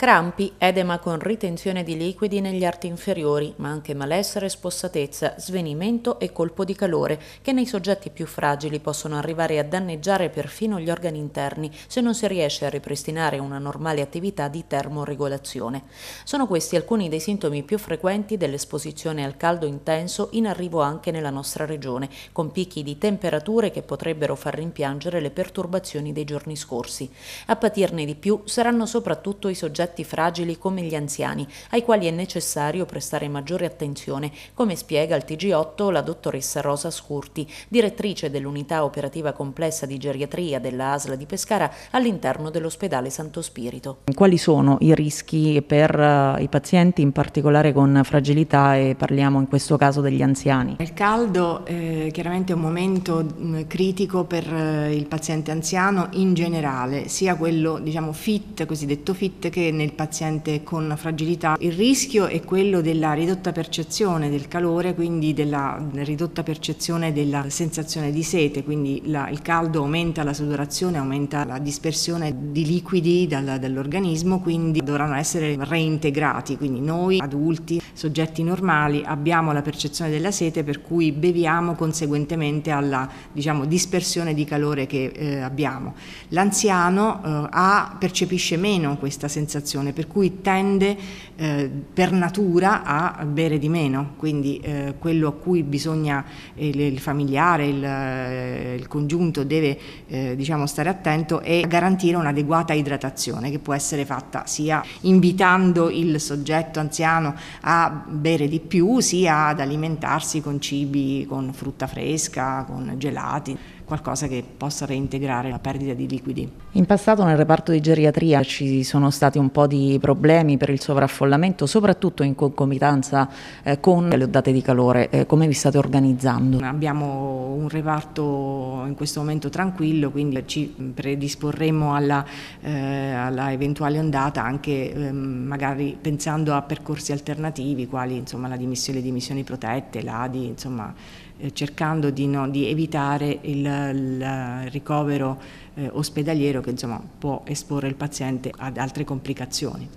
Crampi, edema con ritenzione di liquidi negli arti inferiori, ma anche malessere, spossatezza, svenimento e colpo di calore, che nei soggetti più fragili possono arrivare a danneggiare perfino gli organi interni se non si riesce a ripristinare una normale attività di termoregolazione. Sono questi alcuni dei sintomi più frequenti dell'esposizione al caldo intenso in arrivo anche nella nostra regione, con picchi di temperature che potrebbero far rimpiangere le perturbazioni dei giorni scorsi. A patirne di più saranno soprattutto i soggetti soggetti fragili come gli anziani, ai quali è necessario prestare maggiore attenzione, come spiega al TG8 la dottoressa Rosa Scurti, direttrice dell'unità operativa complessa di geriatria della ASL di Pescara all'interno dell'ospedale Santo Spirito. Quali sono i rischi per eh, i pazienti, in particolare con fragilità e parliamo in questo caso degli anziani? Il caldo eh, chiaramente è un momento mm, critico per eh, il paziente anziano in generale, sia quello diciamo fit, cosiddetto fit, che nel paziente con fragilità. Il rischio è quello della ridotta percezione del calore, quindi della ridotta percezione della sensazione di sete, quindi la, il caldo aumenta la sudorazione, aumenta la dispersione di liquidi dal, dall'organismo, quindi dovranno essere reintegrati, quindi noi adulti, soggetti normali, abbiamo la percezione della sete per cui beviamo conseguentemente alla diciamo, dispersione di calore che eh, abbiamo. L'anziano eh, ha, percepisce meno questa sensazione alimentazione, per cui tende eh, per natura a bere di meno, quindi eh, quello a cui bisogna eh, il, il familiare, il, eh, il, congiunto deve eh, diciamo stare attento è garantire un'adeguata idratazione che può essere fatta sia invitando il soggetto anziano a bere di più, sia ad alimentarsi con cibi, con frutta fresca, con gelati qualcosa che possa reintegrare la perdita di liquidi. In passato nel reparto di geriatria ci sono stati un po' di problemi per il sovraffollamento, soprattutto in concomitanza eh, con le ondate di calore. Eh, come vi state organizzando? Abbiamo un reparto in questo momento tranquillo, quindi ci predisporremo alla, eh, alla eventuale ondata anche ehm, magari pensando a percorsi alternativi, quali insomma, la dimissione di emissioni protette, l'ADI, insomma eh, cercando di, no, di evitare il, il ricovero eh, ospedaliero che insomma, può esporre il paziente ad altre complicazioni.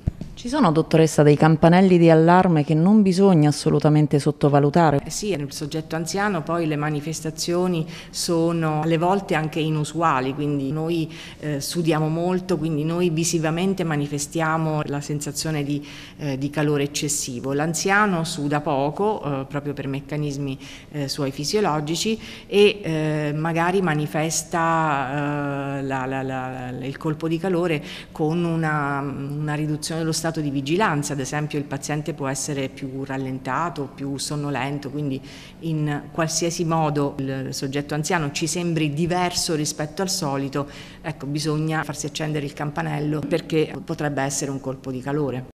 Ci sono, dottoressa, dei campanelli di allarme che non bisogna assolutamente sottovalutare? Eh sì, nel soggetto anziano poi le manifestazioni sono alle volte anche inusuali, quindi noi eh, sudiamo molto, quindi noi visivamente manifestiamo la sensazione di, eh, di calore eccessivo. L'anziano suda poco, eh, proprio per meccanismi eh, suoi fisiologici, e eh, magari manifesta la, la, la, il colpo di calore con una, una riduzione dello stato stato di vigilanza, ad esempio il paziente può essere più rallentato, più sonnolento, quindi in qualsiasi modo il soggetto anziano ci sembri diverso rispetto al solito, ecco bisogna farsi accendere il campanello perché potrebbe essere un colpo di calore.